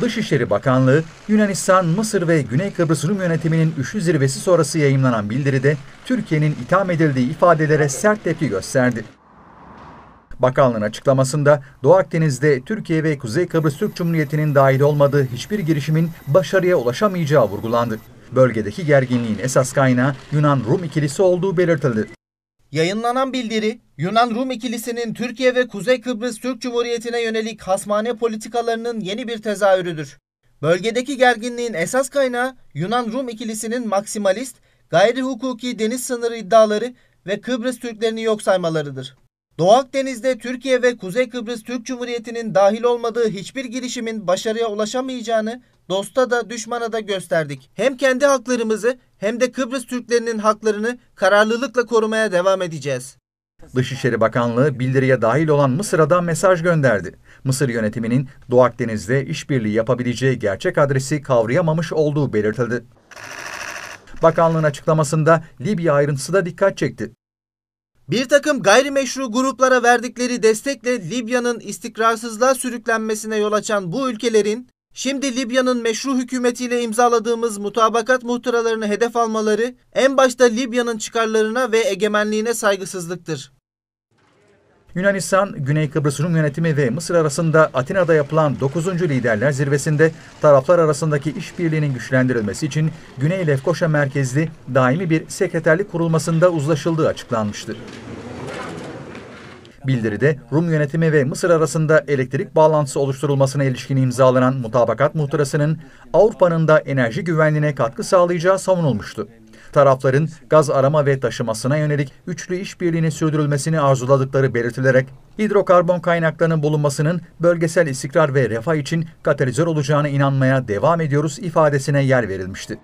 Dışişleri Bakanlığı, Yunanistan, Mısır ve Güney Kıbrıs Rum yönetiminin üçlü zirvesi sonrası yayımlanan bildiride Türkiye'nin itham edildiği ifadelere sert tepki gösterdi. Bakanlığın açıklamasında Doğu Akdeniz'de Türkiye ve Kuzey Kıbrıs Türk Cumhuriyeti'nin dahil olmadığı hiçbir girişimin başarıya ulaşamayacağı vurgulandı. Bölgedeki gerginliğin esas kaynağı Yunan-Rum ikilisi olduğu belirtildi. Yayınlanan bildiri, Yunan-Rum ikilisinin Türkiye ve Kuzey Kıbrıs Türk Cumhuriyeti'ne yönelik hasmane politikalarının yeni bir tezahürüdür. Bölgedeki gerginliğin esas kaynağı Yunan-Rum ikilisinin maksimalist, gayri hukuki deniz sınırı iddiaları ve Kıbrıs Türklerini yok saymalarıdır. Doğu Akdeniz'de Türkiye ve Kuzey Kıbrıs Türk Cumhuriyeti'nin dahil olmadığı hiçbir girişimin başarıya ulaşamayacağını dosta da düşmana da gösterdik. Hem kendi haklarımızı hem de Kıbrıs Türklerinin haklarını kararlılıkla korumaya devam edeceğiz. Dışişleri Bakanlığı bildiriye dahil olan Mısır'a da mesaj gönderdi. Mısır yönetiminin Doğu Akdeniz'de işbirliği yapabileceği gerçek adresi kavrayamamış olduğu belirtildi. Bakanlığın açıklamasında Libya ayrıntısı da dikkat çekti. Bir takım gayrimeşru gruplara verdikleri destekle Libya'nın istikrarsızlığa sürüklenmesine yol açan bu ülkelerin Şimdi Libya'nın meşru hükümetiyle imzaladığımız mutabakat muhtıralarını hedef almaları en başta Libya'nın çıkarlarına ve egemenliğine saygısızlıktır. Yunanistan, Güney Kıbrıs'ın yönetimi ve Mısır arasında Atina'da yapılan 9. Liderler Zirvesi'nde taraflar arasındaki işbirliğinin güçlendirilmesi için Güney Lefkoşa merkezli daimi bir sekreterlik kurulmasında uzlaşıldığı açıklanmıştır. Bildiride Rum yönetimi ve Mısır arasında elektrik bağlantısı oluşturulmasına ilişkin imzalanan mutabakat muhtırasının Avrupa'nın da enerji güvenliğine katkı sağlayacağı savunulmuştu. Tarafların gaz arama ve taşımasına yönelik üçlü işbirliğini sürdürülmesini arzuladıkları belirtilerek hidrokarbon kaynaklarının bulunmasının bölgesel istikrar ve refah için katalizör olacağına inanmaya devam ediyoruz ifadesine yer verilmişti.